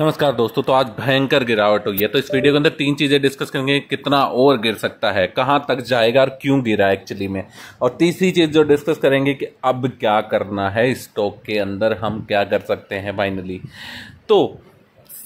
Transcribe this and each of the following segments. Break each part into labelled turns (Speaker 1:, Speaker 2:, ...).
Speaker 1: नमस्कार दोस्तों तो आज भयंकर गिरावट हुई है तो इस वीडियो के अंदर तीन चीज़ें डिस्कस करेंगे कितना और गिर सकता है कहां तक जाएगा और क्यों गिरा एक्चुअली में और तीसरी चीज़ जो डिस्कस करेंगे कि अब क्या करना है स्टॉक के अंदर हम क्या कर सकते हैं फाइनली तो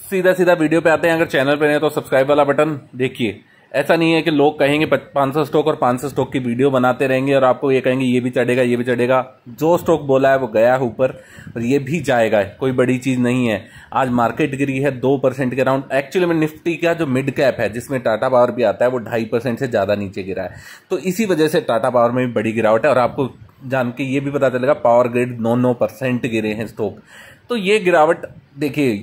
Speaker 1: सीधा सीधा वीडियो पे आते हैं अगर चैनल पर नहीं तो सब्सक्राइब वाला बटन देखिए ऐसा नहीं है कि लोग कहेंगे पाँच सौ स्टॉक और पाँच सौ स्टॉक की वीडियो बनाते रहेंगे और आपको ये कहेंगे ये भी चढ़ेगा ये भी चढ़ेगा जो स्टॉक बोला है वो गया है ऊपर और ये भी जाएगा कोई बड़ी चीज़ नहीं है आज मार्केट गिरी है दो परसेंट के अराउंड एक्चुअली में निफ्टी का जो मिड कैप है जिसमें टाटा पावर भी आता है वो ढाई परसेंट से ज़्यादा नीचे गिरा है तो इसी वजह से टाटा पावर में भी बड़ी गिरावट है और आपको जान के ये भी पता चलेगा पावर ग्रिड नौ नौ परसेंट गिरे हैं स्टॉक तो ये गिरावट देखिए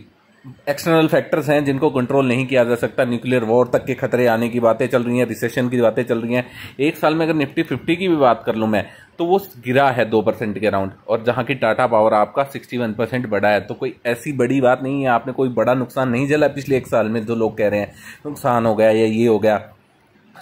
Speaker 1: एक्सटर्नल फैक्टर्स हैं जिनको कंट्रोल नहीं किया जा सकता न्यूक्लियर वॉर तक के खतरे आने की बातें चल रही हैं रिसेशन की बातें चल रही हैं एक साल में अगर निफ्टी फिफ्टी की भी बात कर लूँ मैं तो वो गिरा है दो परसेंट के अराउंड और जहाँ की टाटा पावर आपका सिक्सटी वन परसेंट बढ़ा है तो कोई ऐसी बड़ी बात नहीं है आपने कोई बड़ा नुकसान नहीं झेला पिछले एक साल में जो लोग कह रहे हैं नुकसान हो गया या ये हो गया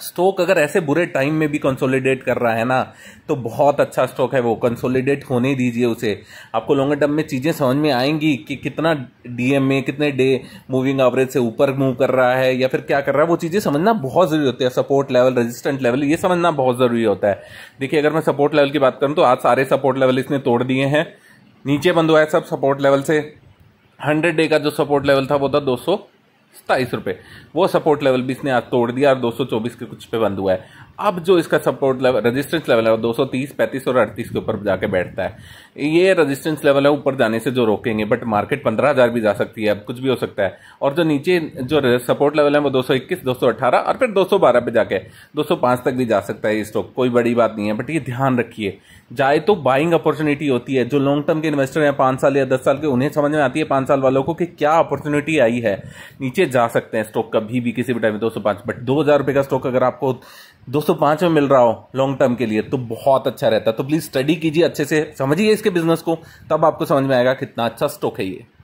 Speaker 1: स्टॉक अगर ऐसे बुरे टाइम में भी कंसोलिडेट कर रहा है ना तो बहुत अच्छा स्टॉक है वो कंसोलिडेट होने दीजिए उसे आपको लॉन्ग टर्म में चीज़ें समझ में आएंगी कि कितना डीएमए कितने डे मूविंग एवरेज से ऊपर मूव कर रहा है या फिर क्या कर रहा है वो चीज़ें समझना बहुत ज़रूरी होती है सपोर्ट लेवल रजिस्टेंट लेवल ये समझना बहुत ज़रूरी होता है देखिए अगर मैं सपोर्ट लेवल की बात करूँ तो आज सारे सपोर्ट लेवल इसने तोड़ दिए हैं नीचे बंद हुआ है सब सपोर्ट लेवल से हंड्रेड डे का जो सपोर्ट लेवल था वो था दो सताईस रुपये वो सपोर्ट लेवल भी इसने आज तोड़ दिया और दो सौ चौबीस के कुछ पे बंद हुआ है अब जो इसका सपोर्ट लेवल रेजिस्टेंस लेवल है वो 230, 35 और 38 के ऊपर जाके बैठता है ये रेजिस्टेंस लेवल है ऊपर जाने से जो रोकेंगे बट मार्केट 15000 भी जा सकती है अब कुछ भी हो सकता है और जो नीचे जो सपोर्ट लेवल है वो 221, 218 और फिर 212 पे जाके 205 तक भी जा सकता है ये स्टॉक कोई बड़ी बात नहीं है बट ये ध्यान रखिए जाए तो बाइंग अपॉर्चुनिटी होती है जो लॉन्ग टर्म के इन्वेस्टर हैं पाँच साल या दस साल के उन्हें समझ में आती है पाँच साल वालों को कि क्या अपॉर्चुनिटी आई है नीचे जा सकते हैं स्टॉक कभी भी किसी भी टाइम दो सौ बट दो हज़ार का स्टॉक अगर आपको 205 में मिल रहा हो लॉन्ग टर्म के लिए तो बहुत अच्छा रहता है तो प्लीज़ स्टडी कीजिए अच्छे से समझिए इसके बिजनेस को तब आपको समझ में आएगा कितना अच्छा स्टॉक है ये